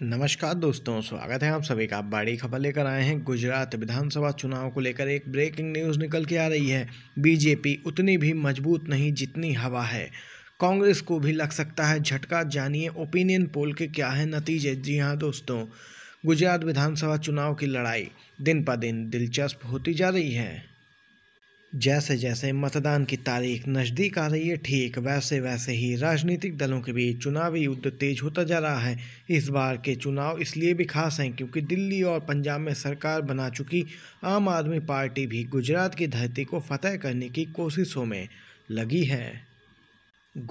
नमस्कार दोस्तों स्वागत है आप सभी का आप बड़ी खबर लेकर आए हैं गुजरात विधानसभा चुनाव को लेकर एक ब्रेकिंग न्यूज़ निकल के आ रही है बीजेपी उतनी भी मजबूत नहीं जितनी हवा है कांग्रेस को भी लग सकता है झटका जानिए ओपिनियन पोल के क्या है नतीजे जी हाँ दोस्तों गुजरात विधानसभा चुनाव की लड़ाई दिन ब दिन दिलचस्प होती जा रही है जैसे जैसे मतदान की तारीख नज़दीक आ रही है ठीक वैसे वैसे ही राजनीतिक दलों के बीच चुनावी युद्ध तेज होता जा रहा है इस बार के चुनाव इसलिए भी खास हैं क्योंकि दिल्ली और पंजाब में सरकार बना चुकी आम आदमी पार्टी भी गुजरात की धरती को फतेह करने की कोशिशों में लगी है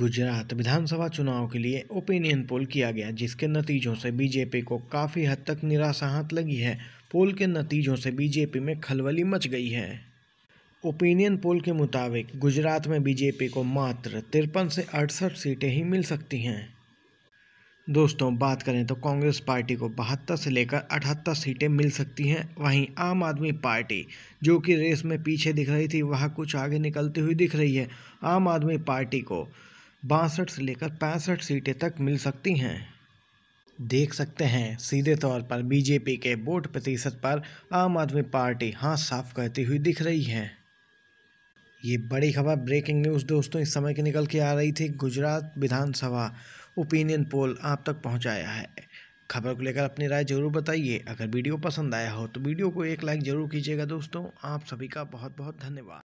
गुजरात विधानसभा चुनाव के लिए ओपिनियन पोल किया गया जिसके नतीजों से बीजेपी को काफ़ी हद तक निराशा हाथ लगी है पोल के नतीजों से बीजेपी में खलबली मच गई है ओपिनियन पोल के मुताबिक गुजरात में बीजेपी को मात्र तिरपन से अड़सठ सीटें ही मिल सकती हैं दोस्तों बात करें तो कांग्रेस पार्टी को बहत्तर से लेकर अठहत्तर सीटें मिल सकती हैं वहीं आम आदमी पार्टी जो कि रेस में पीछे दिख रही थी वह कुछ आगे निकलती हुई दिख रही है आम आदमी पार्टी को बासठ से लेकर पैंसठ सीटें तक मिल सकती हैं देख सकते हैं सीधे तौर पर बीजेपी के वोट प्रतिशत पर आम आदमी पार्टी हाथ साफ करती हुई दिख रही है ये बड़ी खबर ब्रेकिंग न्यूज़ दोस्तों इस समय के निकल के आ रही थी गुजरात विधानसभा ओपिनियन पोल आप तक पहुंचाया है खबर को लेकर अपनी राय जरूर बताइए अगर वीडियो पसंद आया हो तो वीडियो को एक लाइक जरूर कीजिएगा दोस्तों आप सभी का बहुत बहुत धन्यवाद